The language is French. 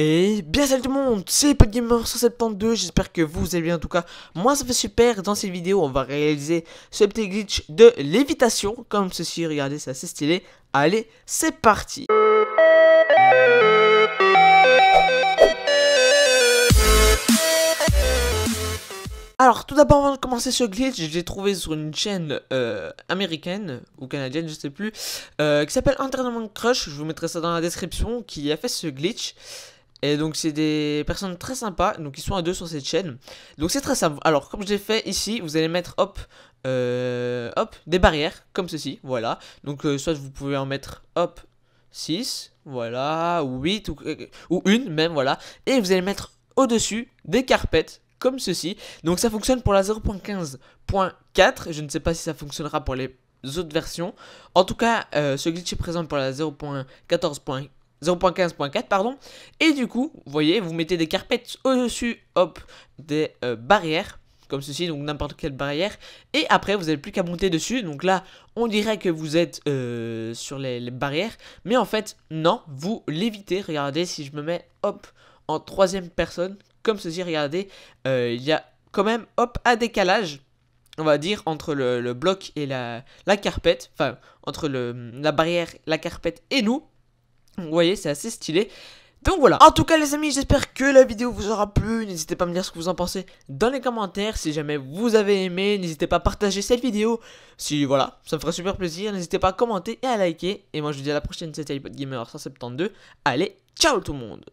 Et bien salut tout le monde, c'est PodGamer172, j'espère que vous allez bien en tout cas. Moi ça fait super, dans cette vidéo on va réaliser ce petit glitch de lévitation, comme ceci, regardez c'est assez stylé. Allez, c'est parti Alors, tout d'abord, avant de commencer ce glitch, je l'ai trouvé sur une chaîne euh, américaine ou canadienne, je sais plus, euh, qui s'appelle Entertainment Crush. Je vous mettrai ça dans la description. Qui a fait ce glitch. Et donc c'est des personnes très sympas, donc ils sont à deux sur cette chaîne. Donc c'est très simple. Alors comme je fait ici, vous allez mettre hop, euh, hop, des barrières, comme ceci, voilà. Donc euh, soit vous pouvez en mettre hop, 6, voilà, ou 8, euh, ou, une même, voilà. Et vous allez mettre au-dessus des carpettes, comme ceci. Donc ça fonctionne pour la 0.15.4, je ne sais pas si ça fonctionnera pour les autres versions. En tout cas, ce glitch est présent pour la 0.14.4 0.15.4 pardon. Et du coup, vous voyez, vous mettez des carpettes au-dessus, hop, des euh, barrières comme ceci, donc n'importe quelle barrière. Et après, vous n'avez plus qu'à monter dessus. Donc là, on dirait que vous êtes euh, sur les, barrières. Mais en fait, non, vous l'évitez. Regardez, si je me mets, hop, en troisième personne, comme ceci, regardez, euh, il y a quand même, hop, un décalage, on va dire, entre le, bloc et la, la carpette. Enfin, entre le, la barrière, la carpette et nous. Vous voyez, c'est assez stylé. Donc voilà. En tout cas, les amis, j'espère que la vidéo vous aura plu. N'hésitez pas à me dire ce que vous en pensez dans les commentaires. Si jamais vous avez aimé, n'hésitez pas à partager cette vidéo. Si voilà, ça me ferait super plaisir. N'hésitez pas à commenter et à liker. Et moi, je vous dis à la prochaine. C'était iPod Gamer 172. Allez, ciao tout le monde.